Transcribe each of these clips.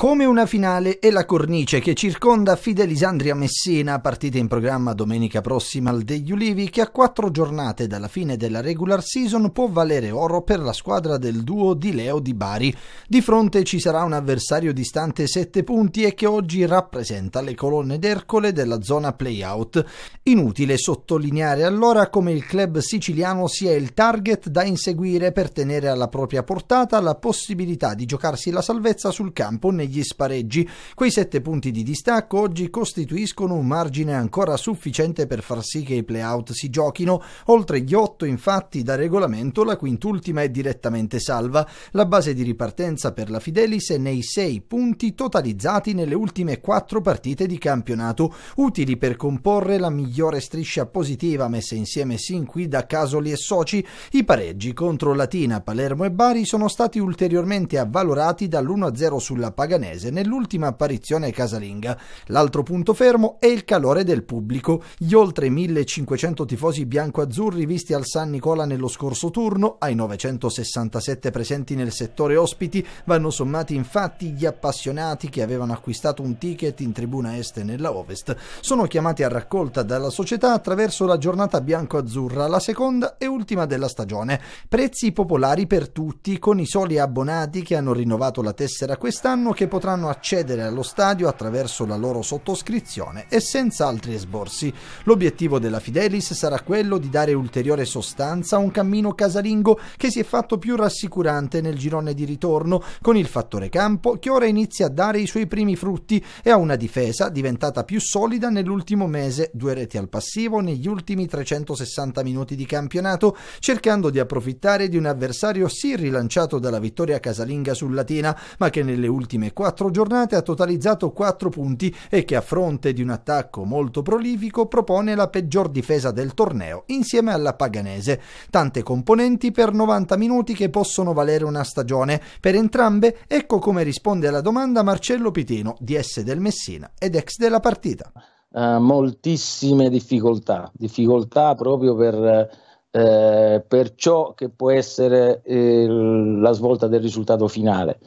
Come una finale è la cornice che circonda Fidelisandria Messina, partita in programma domenica prossima al degli Ulivi, che a quattro giornate dalla fine della regular season può valere oro per la squadra del duo di Leo di Bari. Di fronte ci sarà un avversario distante 7 punti e che oggi rappresenta le colonne d'Ercole della zona playout. Inutile sottolineare allora come il club siciliano sia il target da inseguire per tenere alla propria portata la possibilità di giocarsi la salvezza sul campo negli gli spareggi. Quei sette punti di distacco oggi costituiscono un margine ancora sufficiente per far sì che i playout si giochino. Oltre gli otto, infatti, da regolamento la quintultima è direttamente salva. La base di ripartenza per la Fidelis è nei sei punti totalizzati nelle ultime quattro partite di campionato, utili per comporre la migliore striscia positiva messa insieme sin qui da Casoli e Soci. I pareggi contro Latina, Palermo e Bari sono stati ulteriormente avvalorati dall'1-0 sulla Paganini Cretenese nell'ultima apparizione casalinga. L'altro punto fermo è il calore del pubblico. Gli oltre 1500 tifosi bianco-azzurri visti al San Nicola nello scorso turno, ai 967 presenti nel settore ospiti, vanno sommati infatti gli appassionati che avevano acquistato un ticket in tribuna est e nella ovest. Sono chiamati a raccolta dalla società attraverso la giornata bianco-azzurra, la seconda e ultima della stagione. Prezzi popolari per tutti, con i soli abbonati che hanno rinnovato la tessera quest'anno che potranno accedere allo stadio attraverso la loro sottoscrizione e senza altri esborsi. L'obiettivo della Fidelis sarà quello di dare ulteriore sostanza a un cammino casalingo che si è fatto più rassicurante nel girone di ritorno, con il fattore campo che ora inizia a dare i suoi primi frutti e a una difesa diventata più solida nell'ultimo mese, due reti al passivo negli ultimi 360 minuti di campionato, cercando di approfittare di un avversario sì rilanciato dalla vittoria casalinga sul Latina, ma che nelle ultime quattro giornate ha totalizzato 4 punti e che a fronte di un attacco molto prolifico propone la peggior difesa del torneo insieme alla Paganese. Tante componenti per 90 minuti che possono valere una stagione. Per entrambe ecco come risponde alla domanda Marcello Pitino, DS del Messina ed ex della partita. Uh, moltissime difficoltà, difficoltà proprio per... Eh, per ciò che può essere eh, la svolta del risultato finale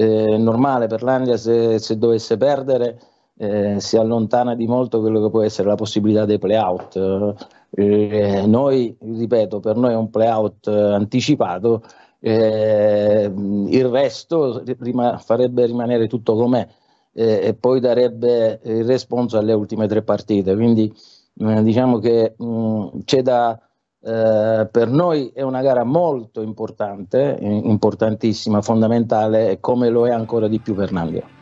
eh, normale per l'Andia se, se dovesse perdere eh, si allontana di molto quello che può essere la possibilità dei playout. Eh, noi, ripeto, per noi è un playout eh, anticipato, eh, il resto rima- farebbe rimanere tutto com'è eh, e poi darebbe il responso alle ultime tre partite. Quindi eh, diciamo che mh, mm, c'è da eh, per noi è una gara molto importante, importantissima, fondamentale, come lo è ancora di più per Naglia.